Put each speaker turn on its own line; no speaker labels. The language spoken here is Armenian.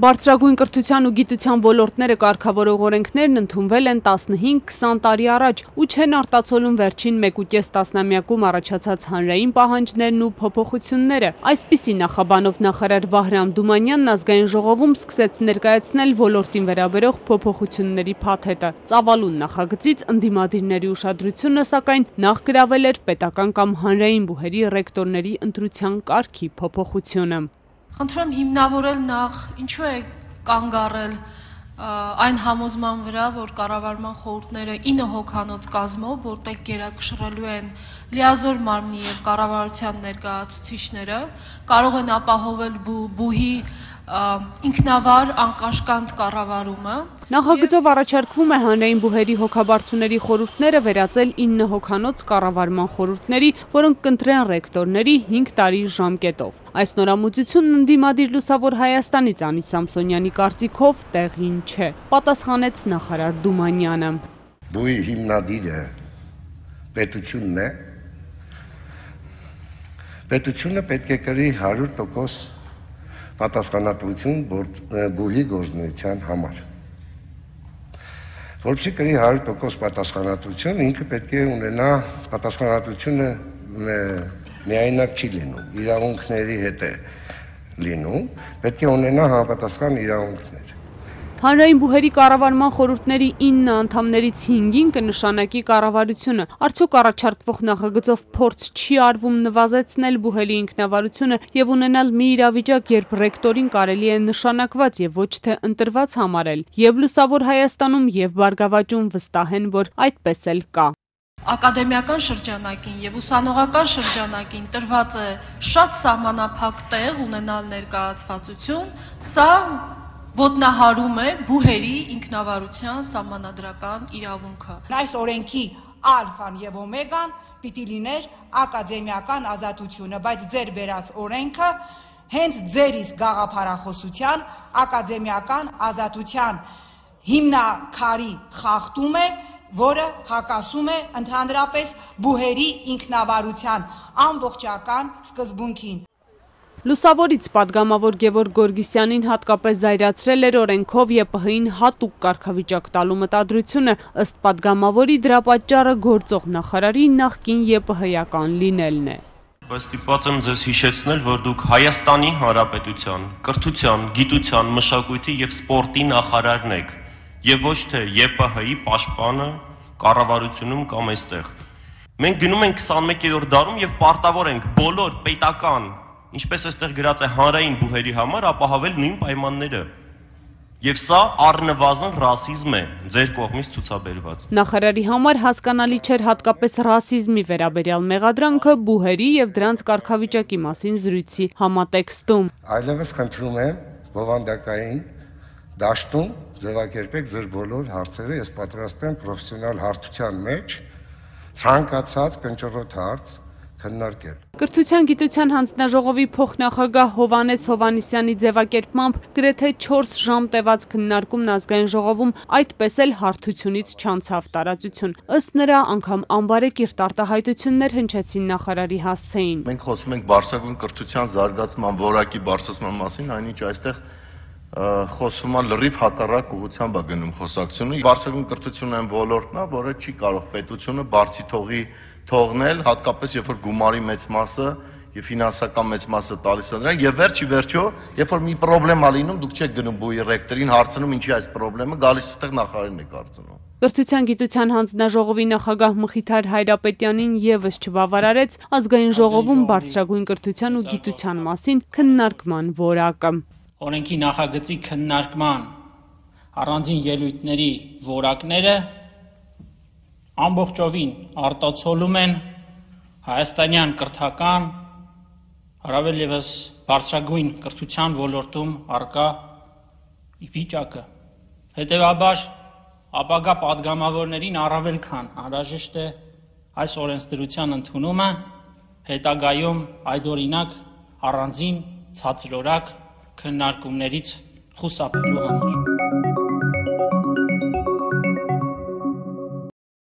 Բարձրագույն կրթության ու գիտության ոլորդները կարգավորող օրենքներն ընդունվել են 15-20 տարի առաջ ու չեն արտացոլում վերջին մեկուկես տասնամյակում առաջացած հանրային պահանջներն ու փոփոխությունները։ Այսպիսի նախաբանով նախարար Վահրամ Դումանյանն ազգային ժողովում սկսեց ներկայացնել ոլորտին վերաբերող փոփոխությունների փաթեթը։ Ծավալուն նախագծից ընդդիմադիրների ուշադրությունը սակայն նախ գրավել էր պետական կամ հանրային բուհերի ռեկտորների ընտրության կարգի փոփոխությունը։
Խնդրում եմ հիմնավորել նախ ինչու է կանգ առել այն համոզման վրա, որ կառավարման խորհուրդները 9 հոգանոց կազմով, որտեղ գերակշռելու են լիազոր մարմնի եւ կառավարության ներկայացուցիչները, կարող են ապահովել բու, բուհի բու ինքնավար անկաշկանդ կառավարումը Նախագծով
առաջարկվում է հանրային բուհերի հոգաբարձուների խորհուրդները վերածել 9 հոգանոց կառավարման խորհուրդների, որոնք կընտրեն ռեկտորների 5 տարի ժամկետով։ Այս նորամուծությունն ընդդիմադիր լուսավոր Հայաստանից Անի Սամսոնյանի կարծիքով տեղին չէ, պատասխանեց նախարար Դումանյանը։
Բույի հիմնադիրը պետությունն է։ Պետությունը պետք է կրի 100% պատասխանատվություն բուհի գործնության համար։ Որպեսզի գրի 100% պատասխանատվություն, ինքը պետք է ունենա պատասխանատվությունը միայնակ չի լինում, իրավունքների հետ է լինում, պետք է ունենա համապատասխան իրավունքներ։
Հանրային բուհերի կառավարման խորհուրդների 9 անդամներից 5-ին կնշանակի կառավարությունը։ Արդյոք առաջարկվող նախագծով փորձ չի արվում նվազեցնել բուհերի ինքնավարությունը եւ ունենալ մի իրավիճակ, երբ ռեկտորին կարելի է նշանակված եւ ոչ թե ընտրված համարել։ Եվ լուսավոր Հայաստանում եւ Բարգավաճում վստահ են, որ այդպես էլ կա
ակադեմիական շրջանակին եւ ուսանողական շրջանակին տրված է շատ սահմանափակ տեղ ունենալ ներկայացվածություն, սա ոտնահարում է բուհերի ինքնավարության սահմանադրական իրավունքը։ Այս օրենքի ալֆան եւ օմեգան պիտի լիներ ակադեմիական ազատությունը, բայց ձեր բերած օրենքը հենց ձեր իսկ գաղափարախոսության ակադեմիական ազատության հիմնակարի խախտում է, որը հակասում է ընդհանրապես բուհերի ինքնավարության ամբողջական սկզբունքին։
Լուսավորից պատգամավոր Գևոր Գորգիսյանին հատկապես զայրացրել էր օրենքով ԵՊՀ-ին հատուկ կարգավիճակ տալու մտադրությունը, ըստ պատգամավորի դրա պատճառը գործող նախարարի նախկին ԵՊՀ-ական լինելն է
բայց ստիպված եմ ձեզ հիշեցնել, որ դուք Հայաստանի Հանրապետության, կրթության, գիտության, մշակույթի եւ սպորտի նախարարն եք եւ ոչ թե ԵՊՀ-ի պաշտպանը կառավարությունում կամ այստեղ։ Մենք գնում ենք 21-րդ դարում եւ պարտավոր ենք բոլոր պետական ինչպես այստեղ գրած է հանրային բուհերի համար ապահավել նույն պայմանները։ Եվ սա առնվազն ռասիզմ է ձեր կողմից ցուցաբերված։
Նախարարի համար հասկանալի չէր հատկապես ռասիզմի վերաբերյալ մեղադրանքը բուհերի եւ դրանց կարգավիճակի մասին զրույցի համատեքստում։
Այլևս խնդրում եմ բովանդակային դաշտում ձևակերպեք ձեր բոլոր հարցերը, ես պատրաստ եմ պրոֆեսիոնալ հարթության մեջ ցանկացած կնճռոտ հարց քննարկել։
Կրթության գիտության հանձնաժողովի փոխնախագահ Հովանես Հովանիսյանի ձևակերպմամբ գրեթե 4 ժամ տևած քննարկումն ազգային ժողովում այդպես էլ հարթությունից չանցավ տարածություն։ Ըստ նրա, անգամ անբարեկիրթ արտահայտություններ հնչեցին նախարարի հասցեին։
Մենք խոսում ենք բարձրագույն կրթության զարգացման, որակի բարձրացման մասին, այնինչ այստեղ խոսվում է լրիվ հակառակ ուղղությամբ է գնում խոսակցությունը։ Բարձրագույն կրթությունը այն ոլորտն է, որը չի կարող պետությունը բարձի թողի թողնել, հատկապես երբ որ գումարի մեծ մասը եւ ֆինանսական մեծ մասը տալիս է նրան եւ վերջի վերջո, երբ որ մի խնդրեմ է լինում, դուք չեք գնում բույի ռեկտորին հարցնում, ինչի այս խնդրեմը գալիս էստեղ նախարարին եք
հարցնում։ Կրթության գիտության հանձնաժողովի նախագահ Մխիթար Հայրապետյանին եւս չբավարարեց ազգային ժողովում բարձրագույն կրթության ու գիտության մասին քննարկման որակը օրենքի նախագծի
քննարկման
առանձին ելույթների
որակները ամբողջովին արտացոլում են հայաստանյան կրթական հարավել եւս բարձրագույն կրթության ոլորտում արկա վիճակը։ Հետևաբար ապագա падգամավորներին առավել քան անհրաժեշտ է այս օրենսդրության ընդունումը հետագայում այդ օրինակ առանձին ցածրորակ
քննարկումներից խուսափելու համար։